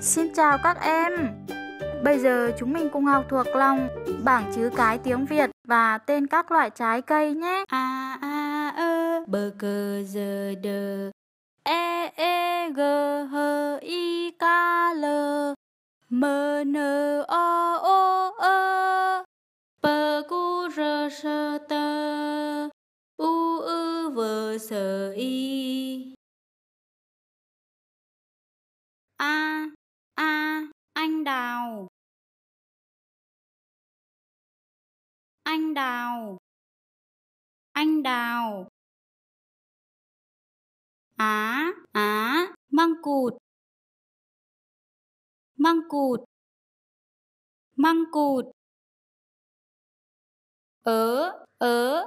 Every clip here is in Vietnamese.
Xin chào các em! Bây giờ chúng mình cùng học thuộc lòng bảng chữ cái tiếng Việt và tên các loại trái cây nhé. A a ơ bờ cờ giờ đờ E E G H I K L M N O O ơ P Q R S T U U V S I anh đào anh đào á á măng cụt măng cụt măng cụt ớ ớ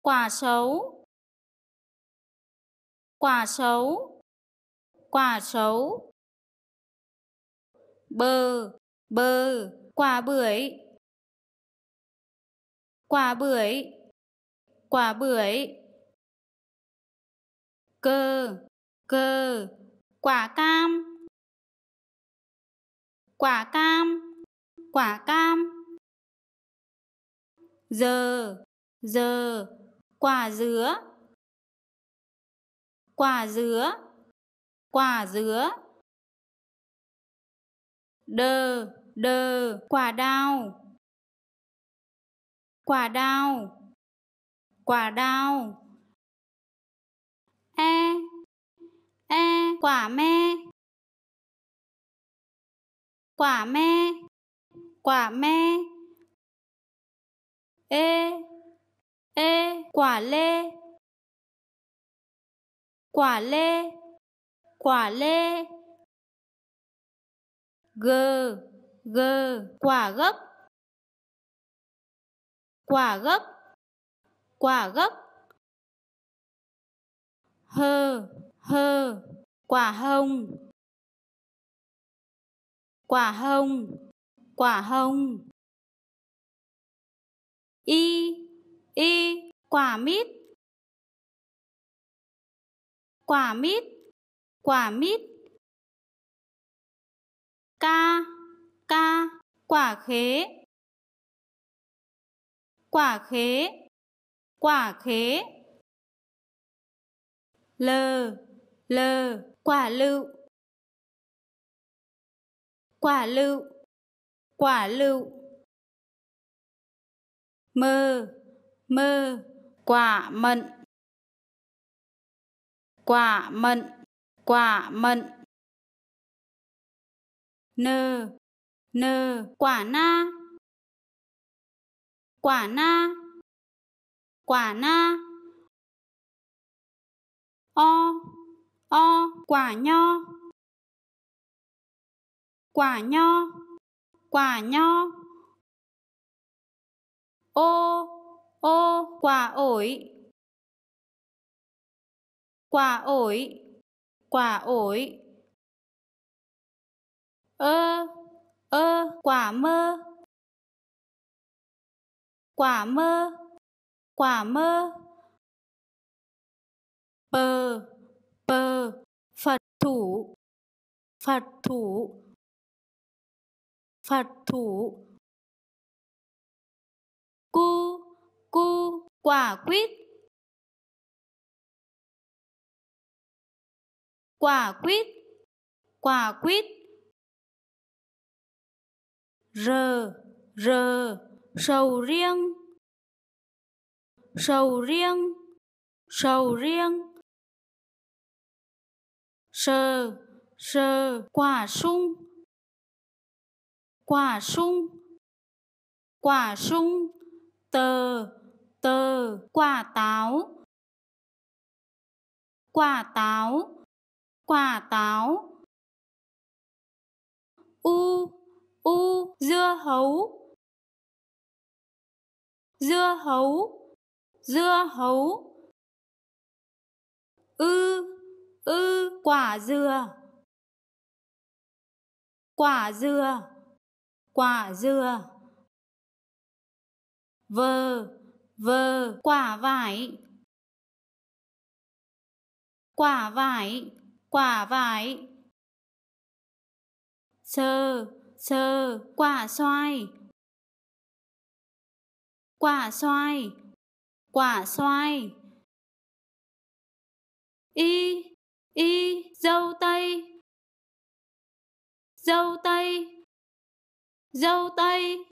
quả xấu quả xấu quả xấu bờ bờ quả bưởi quả bưởi quả bưởi cơ cơ quả cam quả cam quả cam giờ giờ quả dứa quả dứa quả dứa đờ đờ quả đào quả đào quả đào e e quả me quả me quả me e e quả lê quả lê quả lê g g quả gấc quả gấc, quả gấc, hơ hơ quả hồng quả hồng quả hồng y y quả mít quả mít quả mít ca ca quả khế quả khế quả khế l l quả lựu quả lựu quả lựu m, m, quả mận quả mận quả mận n, n, quả na quả na quả na o o quả nho quả nho quả nho ô ô quả ổi quả ổi quả ổi ơ ơ quả mơ quả mơ quả mơ pờ pờ phật thủ phật thủ phật thủ cu cu quả quýt quả quýt quả quýt r r sầu riêng sầu riêng sầu riêng sờ sờ quả sung quả sung quả sung tờ tờ quả táo quả táo quả táo u u dưa hấu dưa hấu dưa hấu ư ư quả dừa quả dừa quả dừa vờ vờ quả vải quả vải quả vải sờ sờ quả xoài quả xoài quả xoài y y dâu tây dâu tây dâu tây